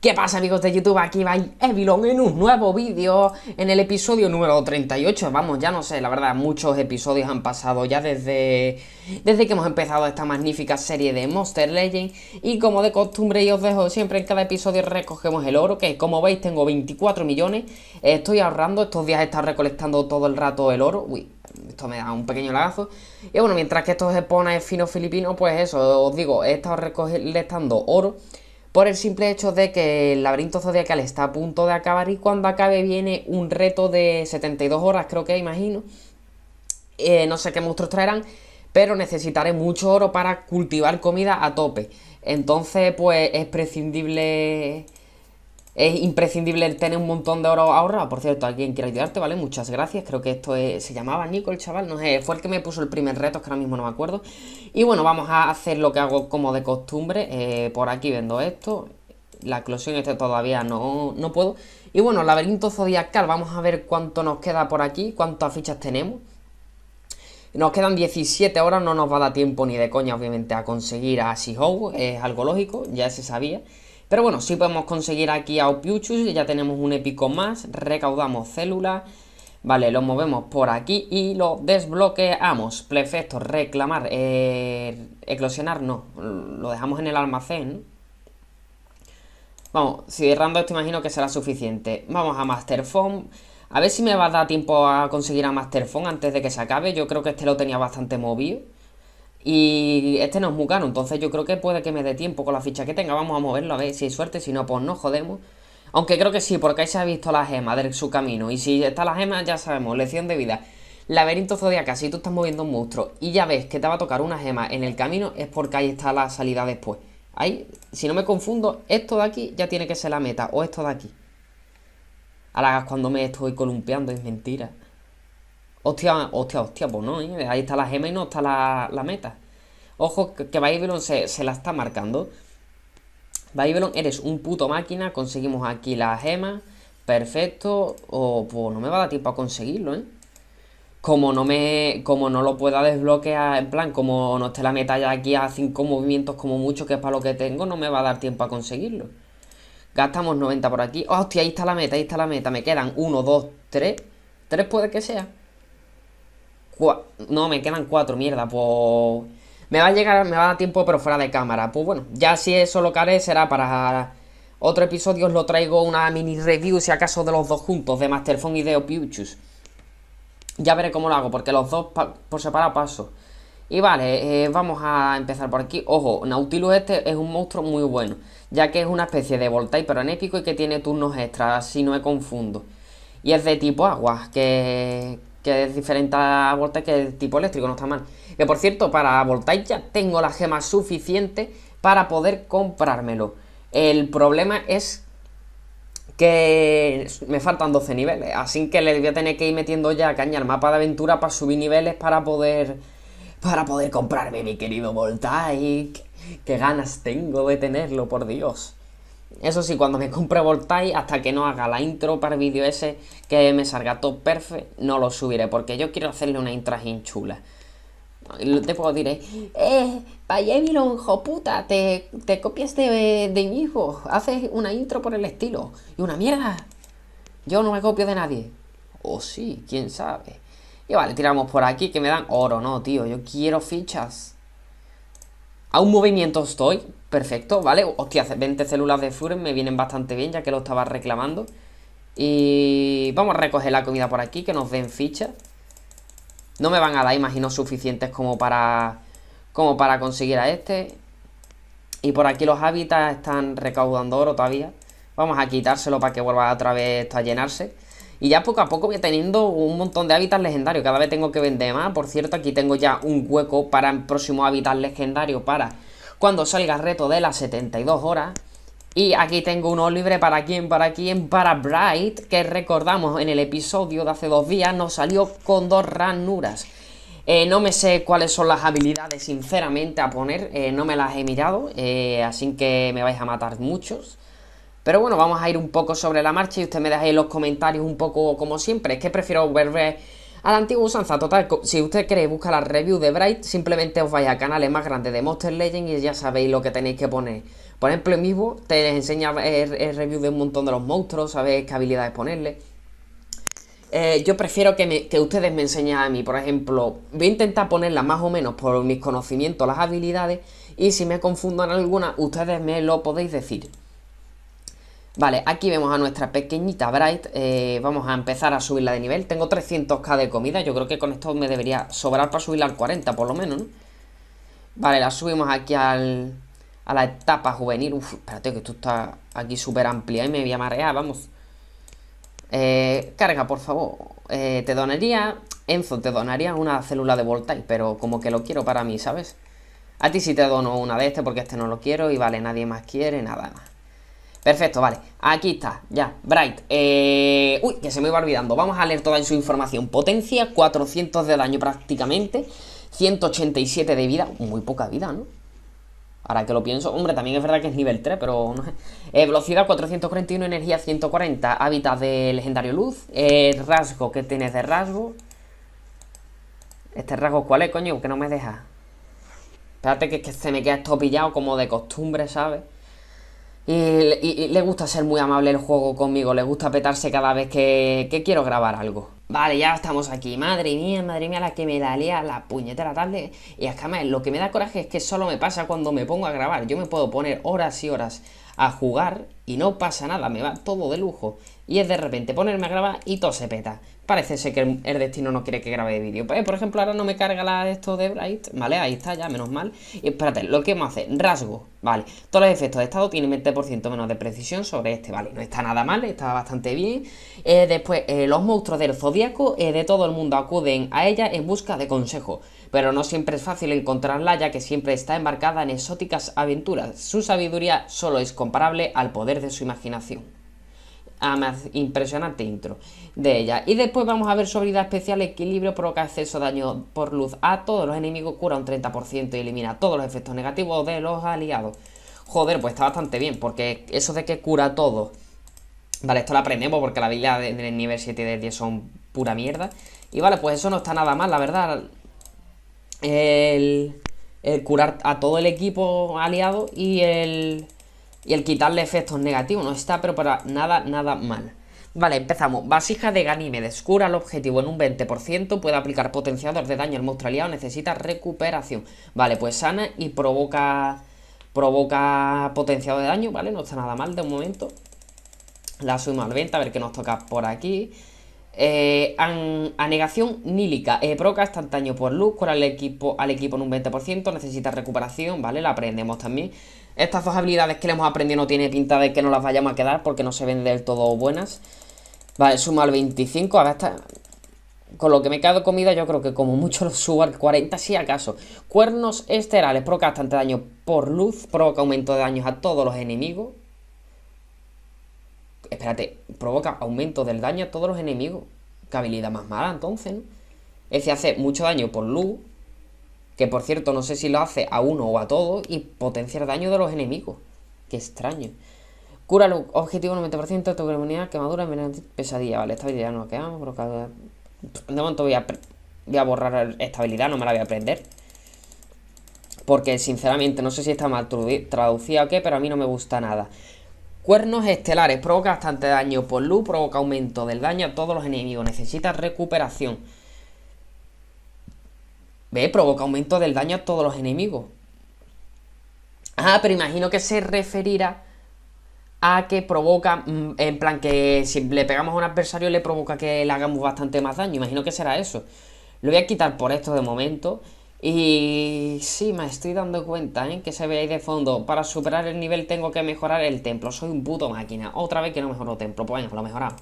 ¿Qué pasa amigos de YouTube? Aquí va Evilon en un nuevo vídeo, en el episodio número 38, vamos, ya no sé, la verdad, muchos episodios han pasado ya desde, desde que hemos empezado esta magnífica serie de Monster Legends y como de costumbre yo os dejo siempre en cada episodio recogemos el oro, que como veis tengo 24 millones, estoy ahorrando, estos días he estado recolectando todo el rato el oro, uy, esto me da un pequeño lagazo. Y bueno, mientras que esto estos pone fino filipino, pues eso, os digo, he estado recolectando oro por el simple hecho de que el laberinto zodiacal está a punto de acabar y cuando acabe viene un reto de 72 horas, creo que imagino. Eh, no sé qué monstruos traerán, pero necesitaré mucho oro para cultivar comida a tope. Entonces, pues es prescindible es imprescindible tener un montón de oro ahorrado. Por cierto, alguien quien quiera ayudarte, ¿vale? Muchas gracias. Creo que esto se llamaba Nico el chaval, no sé, fue el que me puso el primer reto, que ahora mismo no me acuerdo. Y bueno, vamos a hacer lo que hago como de costumbre. Eh, por aquí vendo esto. La explosión este todavía no, no puedo. Y bueno, laberinto zodiacal, vamos a ver cuánto nos queda por aquí, cuántas fichas tenemos. Nos quedan 17 horas, no nos va a dar tiempo ni de coña, obviamente, a conseguir a Sihou, es algo lógico, ya se sabía. Pero bueno, si podemos conseguir aquí a Opiuchus, y ya tenemos un épico más, recaudamos células, vale, lo movemos por aquí y lo desbloqueamos. Perfecto, reclamar, eh, eclosionar no, lo dejamos en el almacén. Vamos, cerrando esto imagino que será suficiente. Vamos a Master A ver si me va a dar tiempo a conseguir a Master antes de que se acabe. Yo creo que este lo tenía bastante movido. Y este no es caro, entonces yo creo que puede que me dé tiempo con la ficha que tenga. Vamos a moverlo a ver si hay suerte, si no, pues no jodemos. Aunque creo que sí, porque ahí se ha visto la gema de su camino. Y si está la gema, ya sabemos, lección de vida. Laberinto zodiaca si tú estás moviendo un monstruo y ya ves que te va a tocar una gema en el camino, es porque ahí está la salida después. Ahí, si no me confundo, esto de aquí ya tiene que ser la meta, o esto de aquí. Ahora cuando me estoy columpiando, es mentira. Hostia, hostia, hostia, pues no, ¿eh? Ahí está la gema y no está la, meta. Ojo que, que se, la está marcando. Babylon, eres un puto máquina. Conseguimos aquí la gema. Perfecto. O pues no me va a dar tiempo a conseguirlo, ¿eh? Como no me. Como no lo pueda desbloquear. En plan, como no esté la meta ya aquí a 5 movimientos como mucho, que es para lo que tengo, no me va a dar tiempo a conseguirlo. Gastamos 90 por aquí. hostia, ahí está la meta, ahí está la meta. Me quedan 1, 2, 3. 3 puede que sea. No, me quedan cuatro, mierda, pues... Me va a llegar, me va a dar tiempo, pero fuera de cámara. Pues bueno, ya si eso lo que será para otro episodio, os lo traigo una mini review, si acaso, de los dos juntos, de Masterphone y de Opiuchus. Ya veré cómo lo hago, porque los dos por separado paso. Y vale, eh, vamos a empezar por aquí. Ojo, Nautilus este es un monstruo muy bueno, ya que es una especie de Voltaire pero en épico y que tiene turnos extras, si no me confundo. Y es de tipo agua, que, que es diferente a Voltage, que es tipo eléctrico, no está mal. Que por cierto, para Voltaic ya tengo la gema suficiente para poder comprármelo. El problema es que me faltan 12 niveles, así que les voy a tener que ir metiendo ya caña al mapa de aventura para subir niveles para poder para poder comprarme mi querido Voltaic. Qué ganas tengo de tenerlo, por Dios. Eso sí, cuando me compre Voltai, hasta que no haga la intro para el vídeo ese que me salga todo perfecto, no lo subiré, porque yo quiero hacerle una intro chula. Te puedo decir, eh, joputa, te, te copias de, de mi hijo, haces una intro por el estilo, y una mierda. Yo no me copio de nadie. O oh, sí, quién sabe. Y vale, tiramos por aquí que me dan oro, no, tío, yo quiero fichas. A un movimiento estoy, Perfecto, ¿vale? Hostia, 20 células de Furen me vienen bastante bien, ya que lo estaba reclamando. Y vamos a recoger la comida por aquí, que nos den fichas. No me van a dar, imagino, suficientes como para, como para conseguir a este. Y por aquí los hábitats están recaudando oro todavía. Vamos a quitárselo para que vuelva otra vez esto a llenarse. Y ya poco a poco voy teniendo un montón de hábitats legendarios. Cada vez tengo que vender más. Por cierto, aquí tengo ya un hueco para el próximo hábitat legendario para cuando salga reto de las 72 horas. Y aquí tengo uno libre para quien, para quien, para Bright, que recordamos en el episodio de hace dos días nos salió con dos ranuras. Eh, no me sé cuáles son las habilidades, sinceramente, a poner. Eh, no me las he mirado, eh, así que me vais a matar muchos. Pero bueno, vamos a ir un poco sobre la marcha y usted me deja en los comentarios un poco como siempre. Es que prefiero ver a la antigua usanza. Total, si usted quiere buscar la review de Bright, simplemente os vais a canales más grandes de Monster Legend y ya sabéis lo que tenéis que poner. Por ejemplo, en mismo te enseña eh, el, review de un montón de los monstruos, sabéis qué habilidades ponerle. Eh, yo prefiero que, ustedes me enseñen a mí, por ejemplo, voy a intentar ponerla más o menos por mis conocimientos, las habilidades, y si me confundo en alguna, ustedes me lo podéis decir. Vale, aquí vemos a nuestra pequeñita Bright, eh, vamos a empezar a subirla de nivel, tengo 300k de comida, yo creo que con esto me debería sobrar para subirla al 40 por lo menos, ¿no? Vale, la subimos aquí al, a la etapa juvenil, Uf, espérate que esto está aquí súper amplia y ¿eh? me voy a marear, vamos. Eh, carga, por favor, te donaría, Enzo, te donaría una célula de y pero como que lo quiero para mí, ¿sabes? A ti sí te dono una de este porque este no lo quiero y vale, nadie más quiere, nada más. Perfecto, vale. Aquí está, ya. Bright. Eh... Uy, que se me iba olvidando. Vamos a leer toda su información. Potencia, 400 de daño prácticamente. 187 de vida. Muy poca vida, ¿no? Ahora que lo pienso, hombre, también es verdad que es nivel 3, pero no eh, Velocidad 441, energía 140, hábitat de legendario luz, eh, rasgo, ¿qué tienes de rasgo? ¿Este rasgo cuál es, coño? Que no me deja. Espérate que, que se me queda estopillado como de costumbre, ¿sabes? Y, le gusta ser muy amable el juego conmigo, le gusta petarse cada vez que, quiero grabar algo. Vale, ya estamos aquí. Madre mía, madre mía, la que me da la puñetera tarde. Y es que lo que me da coraje es que solo me pasa cuando me pongo a grabar. Yo me puedo poner horas y horas a jugar y no pasa nada, me va todo de lujo. Y es de repente ponerme a grabar y todo se peta parece que el destino no quiere que grabe vídeo. Eh, por ejemplo, ahora no me carga la, esto de Bright, ¿vale? Ahí está ya, menos mal. espérate, lo que me hace, rasgo, ¿vale? Todos los efectos de estado tienen 20% menos de precisión sobre este, ¿vale? No está nada mal, está bastante bien. Eh, después, eh, los monstruos del zodiaco de todo el mundo acuden a ella en busca de consejo. Pero no siempre es fácil encontrarla, ya que siempre está embarcada en exóticas aventuras. Su sabiduría solo es comparable al poder de su imaginación. Ah, más impresionante intro de ella. Y después vamos a ver su habilidad especial Equilibrio, provoca exceso de daño por luz a todos los enemigos, cura un 30% y elimina todos los efectos negativos de los aliados. Joder, pues está bastante bien, porque eso de que cura todo. Vale, esto lo aprendemos porque la habilidad del nivel 7 de 10 son pura mierda. Y vale, pues eso no está nada mal, la verdad. el curar a todo el equipo aliado y el y el quitarle efectos negativos. No está, pero para nada, nada mal. Vale, empezamos. Vasija de Ganímedes. Cura el objetivo en un 20%. Puede aplicar potenciador de daño al monstruo aliado. Necesita recuperación. Vale, pues sana y provoca. Provoca potenciado de daño, ¿vale? No está nada mal de un momento. La subimos al 20, a ver qué nos toca por aquí. Eh, an, anegación nílica. Eh, provoca daño por luz. Cura al equipo, al equipo en un 20%. Necesita recuperación, ¿vale? La aprendemos también. Estas dos habilidades que le hemos aprendido no tiene pinta de que no las vayamos a quedar porque no se ven del todo buenas. Vale, suma al 25. Ahora está... Con lo que me he quedado comida, yo creo que como mucho lo subo al 40 si acaso. Cuernos esterales. Provoca bastante daño por luz. Provoca aumento de daños a todos los enemigos. Espérate. Provoca aumento del daño a todos los enemigos. Qué habilidad más mala entonces, ¿no? Es hace mucho daño por luz que por cierto no sé si lo hace a uno o a todos, y potenciar daño de los enemigos. Qué extraño. Cura el objetivo 90%, madura quemadura, pesadilla. Vale, estabilidad no la quedamos, De momento voy a, borrar estabilidad, no me la voy a aprender. Porque sinceramente no sé si está mal traducida o qué, pero a mí no me gusta nada. Cuernos estelares, provoca bastante daño por luz, provoca aumento del daño a todos los enemigos, necesita recuperación. Ve, provoca aumento del daño a todos los enemigos. Ah, pero imagino que se referirá a que provoca, mm, en plan que si le pegamos a un adversario le provoca que le hagamos bastante más daño. Imagino que será eso. Lo voy a quitar por esto de momento. Y sí, me estoy dando cuenta, ¿eh? Que se ve ahí de fondo. Para superar el nivel tengo que mejorar el templo. Soy un puto máquina. Otra vez que no mejoro templo. Pues venga, lo mejoramos.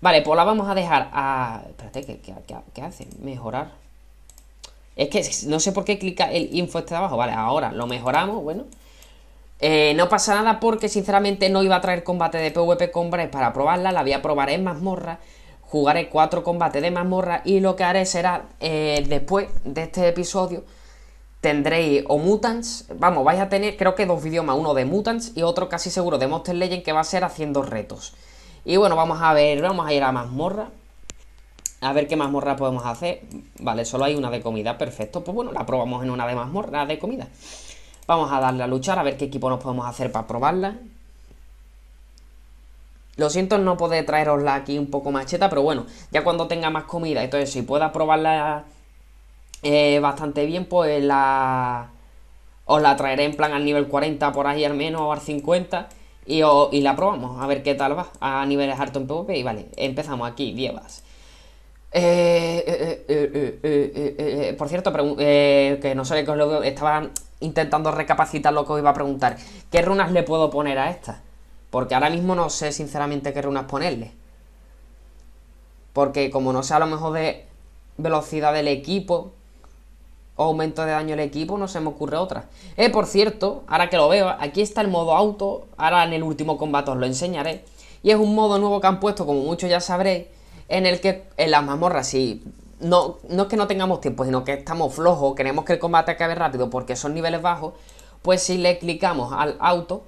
Vale, pues la vamos a dejar a... Espérate, qué hace? Mejorar. Es que no sé por qué clica el info este de abajo. Vale, ahora lo mejoramos, bueno. Eh, no pasa nada porque sinceramente no iba a traer combate de PvP con para probarla. La voy a probar en mazmorra. Jugaré cuatro combates de mazmorra y lo que haré será, eh, después de este episodio, tendréis o Mutants, vamos, vais a tener creo que dos vídeos uno de Mutants y otro casi seguro de Monster Legend que va a ser haciendo retos. Y bueno, vamos a ver, vamos a ir a mazmorra. A ver qué mazmorra podemos hacer. Vale, solo hay una de comida, perfecto. Pues bueno, la probamos en una de mazmorra de comida. Vamos a darle a luchar, a ver qué equipo nos podemos hacer para probarla. Lo siento no poder traerosla aquí un poco macheta, pero bueno, ya cuando tenga más comida Entonces si pueda probarla eh, bastante bien, pues la... Os la traeré en plan al nivel 40 por ahí al menos, o al 50, y, la probamos, a ver qué tal va, a niveles harto en PvP, y vale, empezamos aquí, llevas. Eh, eh, eh, por cierto, que no sé qué os estaba intentando recapacitar lo que os iba a preguntar. ¿Qué runas le puedo poner a esta? Porque ahora mismo no sé sinceramente qué runas ponerle. Porque como no sé a lo mejor de velocidad del equipo o aumento de daño del equipo, no se me ocurre otra. Eh, por cierto, ahora que lo veo, aquí está el modo auto. Ahora en el último combate os lo enseñaré. Y es un modo nuevo que han puesto, como muchos ya sabréis en el que en las mazmorras No, no es que no tengamos tiempo, sino que estamos flojos, queremos que el combate acabe rápido porque son niveles bajos, pues si le clicamos al auto,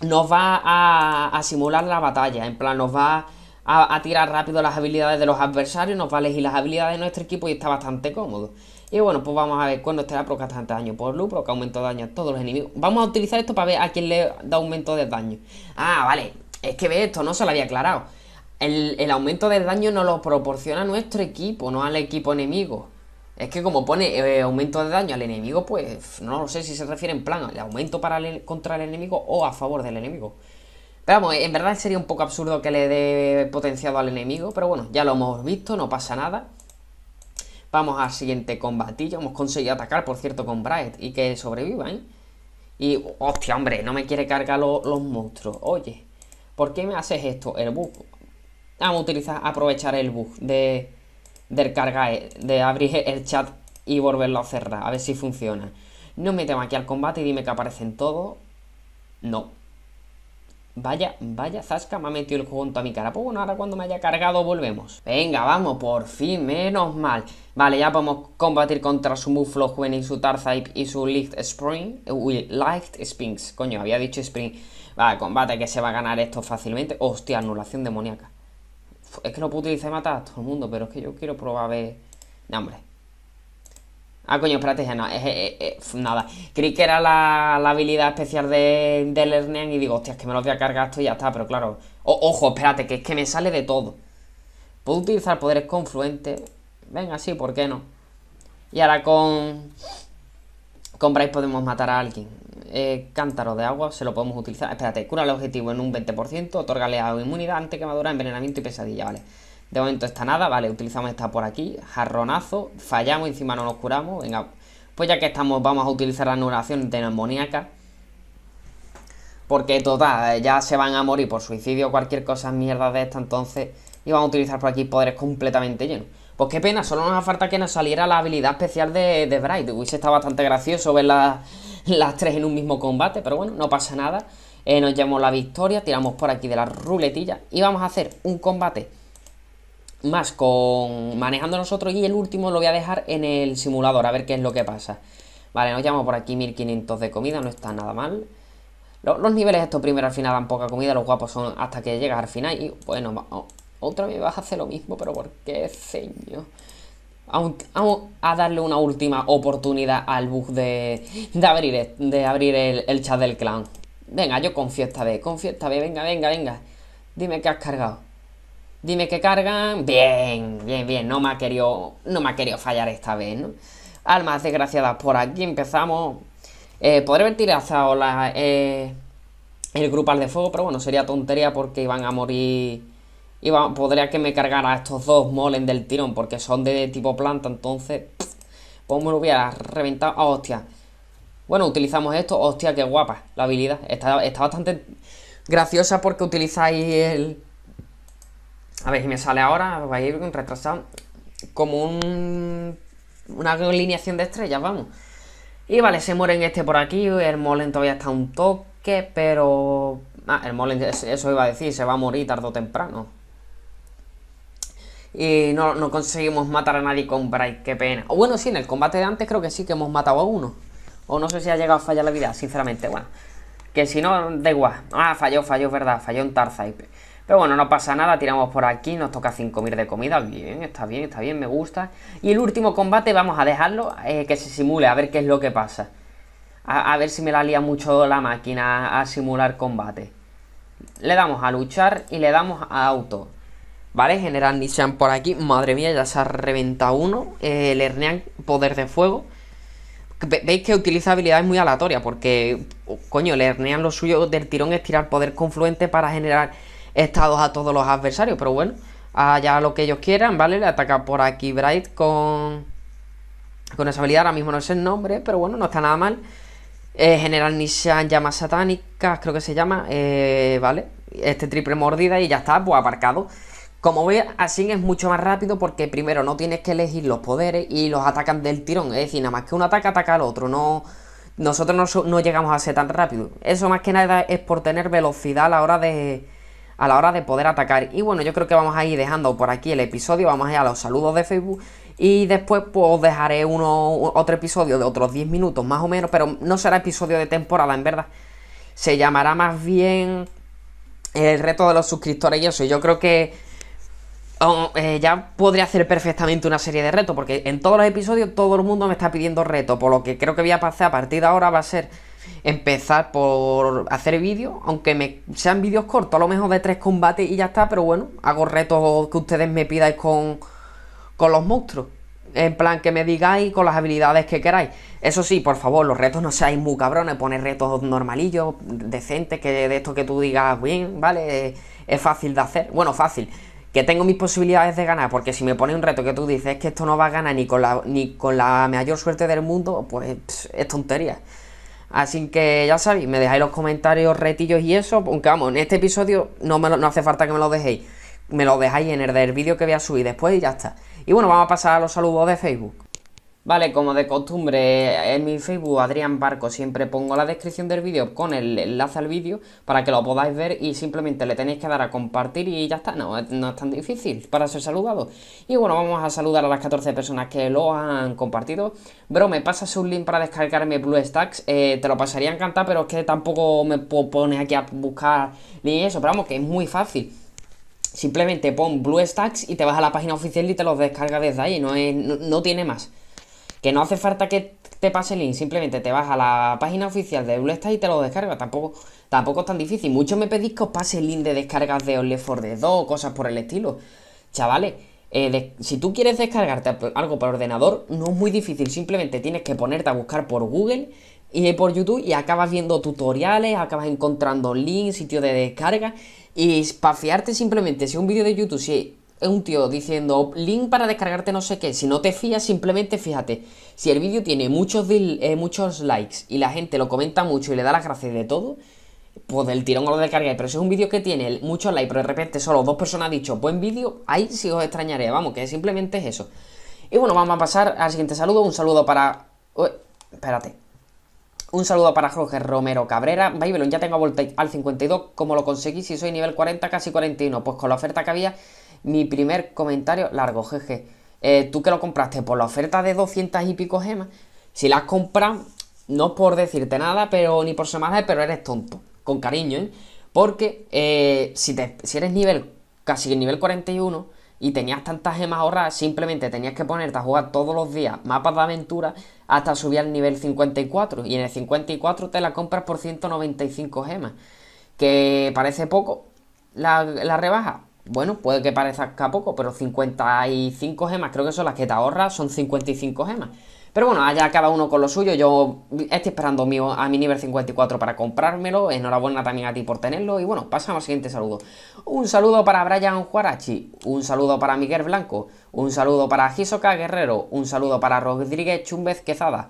nos va a, simular la batalla, en plan, nos va a, tirar rápido las habilidades de los adversarios, nos va a elegir las habilidades de nuestro equipo y está bastante cómodo. Y bueno, pues vamos a ver cuándo esté la proca tanto daño por lupro que aumento daño a todos los enemigos. Vamos a utilizar esto para ver a quién le da aumento de daño. Ah, vale, es que ve esto, no se lo había aclarado el, aumento del daño no lo proporciona nuestro equipo, no al equipo enemigo. Es que como pone eh, aumento de daño al enemigo, pues no lo sé si se refiere en plan Al aumento para contra el enemigo o a favor del enemigo. Pero vamos, en verdad sería un poco absurdo que le dé potenciado al enemigo, pero bueno, ya lo hemos visto, no pasa nada. Vamos al siguiente combatillo, hemos conseguido atacar, por cierto, con Bright y que sobreviva ¿eh? Y, hostia, hombre, no me quiere cargar los monstruos. Oye, ¿por qué me haces esto, el buco? Ah, vamos a utilizar, aprovechar el bug de, del carga, eh, de abrir el chat y volverlo a cerrar, a ver si funciona. No me tema aquí al combate y dime que aparecen todos. No. Vaya, vaya, Zaska me ha metido el juego a toda mi cara. Pues bueno, ahora cuando me haya cargado volvemos. Venga, vamos, por fin, menos mal. Vale, ya podemos combatir contra su Muflo Juvenil, su Tarzaip y su Lift Spring. Uy, Light Spinks, coño, había dicho Spring. Vale, combate que se va a ganar esto fácilmente. Hostia, anulación demoníaca. Es que no puedo utilizar matar a todo el mundo, pero es que yo quiero probar a ver. No, hombre. Ah, coño, ya no, es, nada. Creí que era la, habilidad especial de, de y digo, hostia, es que me lo voy a cargar esto y ya está, pero claro. ojo, espérate, que es que me sale de todo. Puedo utilizar poderes confluentes. Venga, sí, ¿por qué no? Y ahora con. Con Bryce podemos matar a alguien. Eh, cántaro de agua se lo podemos utilizar. Espérate, cura el objetivo en un 20%, otorgale inmunidad ante quemadura, envenenamiento y pesadilla, ¿vale? De momento está nada, vale, utilizamos esta por aquí, jarronazo, fallamos, encima no nos curamos, venga. Pues ya que estamos, vamos a utilizar la anulación de neumoníaca. Porque total, ya se van a morir por suicidio cualquier cosa mierda de esta, entonces... Y vamos a utilizar por aquí poderes completamente llenos. Pues qué pena, solo nos falta que nos saliera la habilidad especial de, de Bright. se está bastante gracioso Ver la... las tres en un mismo combate, pero bueno, no pasa nada. Eh, nos llevamos la victoria, tiramos por aquí de la ruletilla y vamos a hacer un combate más con manejando nosotros y el último lo voy a dejar en el simulador, a ver qué es lo que pasa. Vale, nos llevamos por aquí 1500 de comida, no está nada mal. Los, niveles estos primero al final dan poca comida, los guapos son hasta que llegas al final y bueno, otra vez vas a hacer lo mismo, pero ¿por qué, ceño Vamos a, darle una última oportunidad al bug de, abrir, e- el, chat del clan. Venga, yo confío esta vez, confío esta vez, venga, venga, venga. Dime que has cargado. Dime que cargan. Bien, bien, bien. No me ha querido, no me ha querido fallar esta vez, ¿no? Almas desgraciadas, por aquí empezamos. Eh, podré haber tirado la, el grupal de fuego, pero bueno, sería tontería porque iban a morir y podría que me cargara estos dos molen del tirón, porque son de tipo planta, entonces... pues me lo hubiera reventado. Ah, hostia. Bueno, utilizamos esto. Hostia, qué guapa la habilidad. Está, está bastante graciosa porque utilizáis el... A ver si me sale ahora. va a ir retrasado. Como un... Una alineación de estrellas, vamos. Y vale, se mueren este por aquí. El molen todavía está un toque, pero... Ah, el molen, eso iba a decir, se va a morir tarde o temprano. Y no, no conseguimos matar a nadie con Bright, qué pena. O bueno, sí, en el combate de antes creo que sí que hemos matado a uno. O no sé si ha llegado a fallar la vida, sinceramente, bueno. Que si no, da igual. Ah, falló, falló, verdad, falló en Tarzai. Pero bueno, no pasa nada, tiramos por aquí, nos toca 5.000 de comida, bien, está bien, está bien, me gusta. Y el último combate vamos a dejarlo eh, que se simule, a ver qué es lo que pasa. A, ver si me la lía mucho la máquina a simular combate. Le damos a luchar y le damos a auto. Vale, General Nishan por aquí. Madre mía, ya se ha reventado uno. Eh, el Hernean, poder de fuego. veis que utiliza habilidades muy aleatorias. Porque, coño, el Hernean lo suyo del tirón es tirar poder confluente para generar estados a todos los adversarios. Pero bueno, allá lo que ellos quieran, ¿vale? Le ataca por aquí Bright con. Con esa habilidad. Ahora mismo no sé el nombre, pero bueno, no está nada mal. Eh, General Nishan llama satánicas, creo que se llama. Eh, vale. Este triple mordida y ya está, pues aparcado. Como veis, así es mucho más rápido porque primero no tienes que elegir los poderes y los atacan del tirón. Es decir, nada más que un ataca, ataca al otro. No, nosotros no, llegamos a ser tan rápido. Eso más que nada es por tener velocidad a la hora de, a la hora de poder atacar. Y bueno, yo creo que vamos a ir dejando por aquí el episodio, vamos a ir a los saludos de Facebook y después pues, os dejaré otro episodio de otros 10 minutos más o menos, pero no será episodio de temporada en verdad. Se llamará más bien el reto de los suscriptores y eso. Yo creo que eh, ya podría hacer perfectamente una serie de retos, porque en todos los episodios todo el mundo me está pidiendo retos, por lo que creo que voy a pasar a partir de ahora va a ser empezar por hacer vídeos, aunque me sean vídeos cortos, a lo mejor de tres combates y ya está, pero bueno, hago retos que ustedes me pidáis con, los monstruos. En plan, que me digáis con las habilidades que queráis. Eso sí, por favor, los retos no seáis muy cabrones. Poner retos normalillos, decentes, que de esto que tú digas, bien, vale, es fácil de hacer. Bueno, fácil que tengo mis posibilidades de ganar, porque si me pone un reto que tú dices que esto no va a ganar ni con la, ni con la mayor suerte del mundo, pues es tontería. Así que ya sabéis, me dejáis los comentarios, retillos y eso, aunque vamos, en este episodio no, me no hace falta que me lo dejéis, me lo dejáis en el del vídeo que voy a subir después y ya está. Y bueno, vamos a pasar a los saludos de Facebook. Vale, como de costumbre, en mi Facebook, Adrián Barco, siempre pongo la descripción del vídeo con el enlace al vídeo para que lo podáis ver y simplemente le tenéis que dar a compartir y ya está, no, es tan difícil para ser saludado. Y bueno, vamos a saludar a las 14 personas que lo han compartido. Bro, me pasas un link para descargarme BlueStacks, eh, te lo pasaría encantado, pero es que tampoco me pone aquí a buscar ni eso, pero vamos, que es muy fácil. Simplemente pon BlueStacks y te vas a la página oficial y te los descarga desde ahí, no tiene más. Que no hace falta que te pase el link, simplemente te vas a la página oficial de Eulesta y te lo descargas. Tampoco, tampoco es tan difícil. Muchos me pedís que os pase el link de descargas de Only for de 2 cosas por el estilo. Chavales, eh, si tú quieres descargarte algo por ordenador, no es muy difícil. Simplemente tienes que ponerte a buscar por Google y por YouTube y acabas viendo tutoriales, acabas encontrando links, sitios de descarga. Y para simplemente si un vídeo de YouTube, si es un tío diciendo link para descargarte no sé qué, si no te fías, simplemente fíjate, si el vídeo tiene muchos, eh, muchos likes y la gente lo comenta mucho y le da las gracias de todo, pues del tirón lo descargáis. Pero si es un vídeo que tiene muchos likes, pero de repente solo dos personas han dicho buen vídeo, ahí sí os extrañaré, vamos, que simplemente es eso. Y bueno, vamos a pasar al siguiente saludo, un saludo para... espérate. Un saludo para Jorge Romero Cabrera. Babylon, ya tengo a al 52. ¿Cómo lo conseguí? Si soy nivel 40, casi 41. Pues con la oferta que había mi primer comentario largo, jeje. Eh, tú que lo compraste por la oferta de 200 y pico gemas. Si las compras, no por decirte nada, pero ni por semana, pero eres tonto. Con cariño, ¿eh? Porque eh, si, te, si eres nivel, casi el nivel 41 y tenías tantas gemas ahorradas, simplemente tenías que ponerte a jugar todos los días mapas de aventura hasta subir al nivel 54. Y en el 54 te la compras por 195 gemas. Que parece poco la, la rebaja, bueno, puede que parezca poco, pero 55 gemas, creo que son las que te ahorras, son 55 gemas. Pero bueno, allá cada uno con lo suyo, yo estoy esperando a mi nivel 54 para comprármelo, enhorabuena también a ti por tenerlo, y bueno, pasamos al siguiente saludo. Un saludo para Brian Juarachi, un saludo para Miguel Blanco, un saludo para Hisoka Guerrero, un saludo para Rodríguez Chumbez Quezada,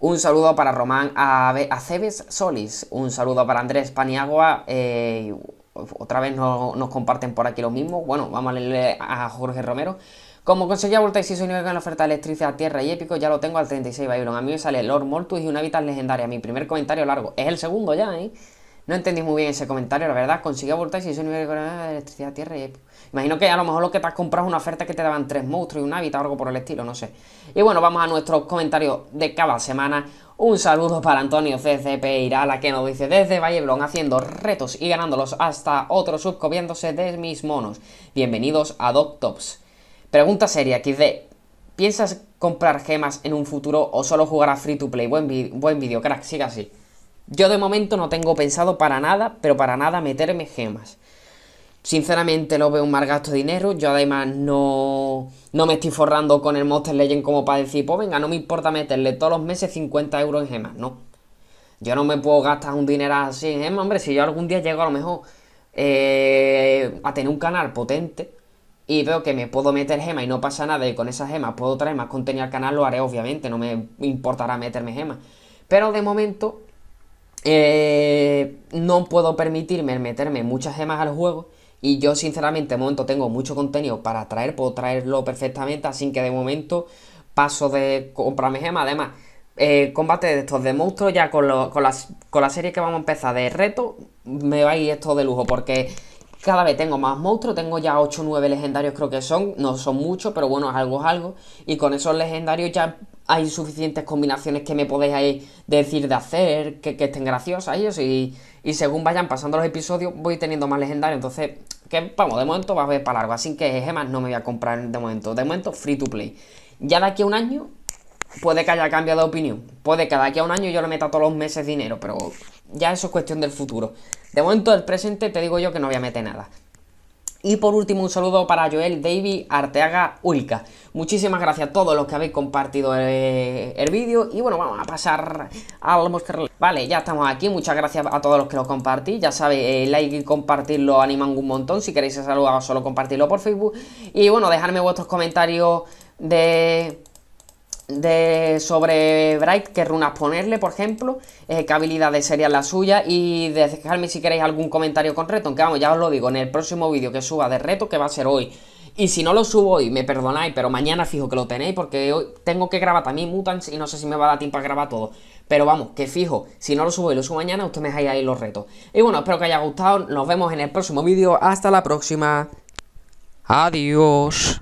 un saludo para Román Aceves Solis, un saludo para Andrés Paniagua, eh, otra vez nos comparten por aquí lo mismo. Bueno, vamos a leerle a Jorge Romero. Como conseguía Voltaix y nivel con la oferta electricidad, tierra y épico, ya lo tengo al 36 Babylon. A mí me sale Lord Mortus y un hábitat legendaria. Mi primer comentario largo. Es el segundo ya, ¿eh? No entendí muy bien ese comentario, la verdad. Consigue Voltaix y nivel con la electricidad, tierra y épico. Imagino que a lo mejor lo que te has comprado es una oferta que te daban tres monstruos y un hábitat o algo por el estilo, no sé. Y bueno, vamos a nuestros comentarios de cada semana. Un saludo para Antonio CCP Irala que nos dice desde Valleblón haciendo retos y ganándolos hasta sub comiéndose de mis monos. Bienvenidos a DocTops. Pregunta seria, XD. ¿Piensas comprar gemas en un futuro o solo jugar a free to play? Buen, vídeo, buen crack, siga así. Yo de momento no tengo pensado para nada, pero para nada meterme gemas. Sinceramente lo veo un mal gasto de dinero. Yo además no, no me estoy forrando con el Monster Legend como para decir, pues venga, no me importa meterle todos los meses 50 euros en gemas, no. Yo no me puedo gastar un dinero así en gemas, hombre, si yo algún día llego a lo mejor eh, a tener un canal potente y veo que me puedo meter gemas y no pasa nada y con esas gemas puedo traer más contenido al canal, lo haré obviamente, no me importará meterme gemas. Pero de momento eh, no puedo permitirme meterme muchas gemas al juego y yo sinceramente de momento tengo mucho contenido para traer, puedo traerlo perfectamente, así que de momento paso de comprarme gema Además, eh, combate de estos de monstruos, ya con, con, las, con, la serie que vamos a empezar de reto, me va a ir esto de lujo, porque cada vez tengo más monstruos, tengo ya 8 o 9 legendarios creo que son, no son muchos, pero bueno, algo es algo, y con esos legendarios ya hay suficientes combinaciones que me podéis decir de hacer, que, estén graciosas ellos y, según vayan pasando los episodios voy teniendo más legendarios, entonces, que vamos, de momento va a ver para largo, así que gemas no me voy a comprar de momento, de momento free to play. Ya de aquí a un año puede que haya cambiado de opinión, puede que de aquí a un año yo le meta todos los meses dinero, pero ya eso es cuestión del futuro. De momento del presente te digo yo que no voy a meter nada. Y por último, un saludo para Joel David Arteaga Ulca. Muchísimas gracias a todos los que habéis compartido eh, el, vídeo. Y bueno, vamos a pasar al Vale, ya estamos aquí. Muchas gracias a todos los que lo compartís. Ya sabéis, el eh, like y compartirlo animan un montón. Si queréis saludar, solo compartirlo por Facebook. Y bueno, dejadme vuestros comentarios de de, sobre Bright, Que runas ponerle, por ejemplo, Que eh, qué habilidades serían las suyas y dejadme si queréis algún comentario con reto, aunque vamos, ya os lo digo, en el próximo vídeo que suba de reto, que va a ser hoy. Y si no lo subo hoy, me perdonáis, pero mañana fijo que lo tenéis porque hoy tengo que grabar también Mutants y no sé si me va a dar tiempo a grabar todo. Pero vamos, que fijo, si no lo subo y lo subo mañana, ustedes me dejáis ahí los retos. Y bueno, espero que haya gustado, nos vemos en el próximo vídeo, hasta la próxima. Adiós.